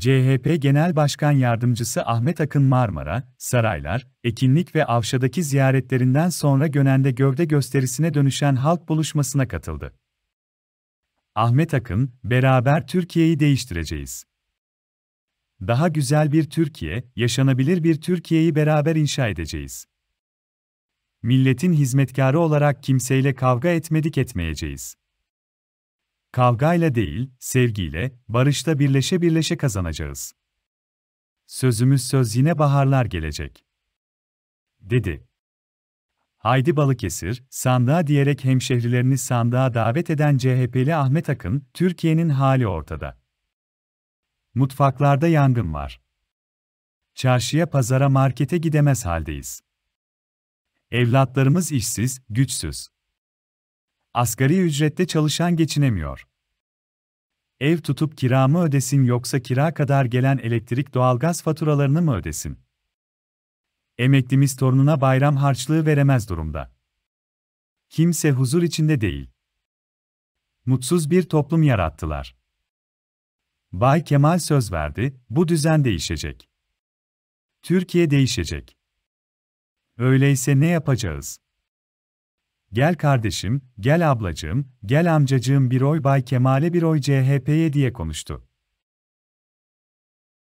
CHP Genel Başkan Yardımcısı Ahmet Akın Marmara, Saraylar, Ekinlik ve Avşa'daki ziyaretlerinden sonra Gönen'de gövde gösterisine dönüşen halk buluşmasına katıldı. Ahmet Akın, beraber Türkiye'yi değiştireceğiz. Daha güzel bir Türkiye, yaşanabilir bir Türkiye'yi beraber inşa edeceğiz. Milletin hizmetkarı olarak kimseyle kavga etmedik etmeyeceğiz. Kavgayla değil, sevgiyle, barışta birleşe birleşe kazanacağız. Sözümüz söz yine baharlar gelecek. Dedi. Haydi Balıkesir, sandığa diyerek hemşehrilerini sandığa davet eden CHP'li Ahmet Akın, Türkiye'nin hali ortada. Mutfaklarda yangın var. Çarşıya, pazara, markete gidemez haldeyiz. Evlatlarımız işsiz, güçsüz. Asgari ücretle çalışan geçinemiyor. Ev tutup kira mı ödesin yoksa kira kadar gelen elektrik doğalgaz faturalarını mı ödesin? Emeklimiz torununa bayram harçlığı veremez durumda. Kimse huzur içinde değil. Mutsuz bir toplum yarattılar. Bay Kemal söz verdi, bu düzen değişecek. Türkiye değişecek. Öyleyse ne yapacağız? Gel kardeşim, gel ablacığım, gel amcacığım bir oy Bay Kemal'e bir oy CHP'ye diye konuştu.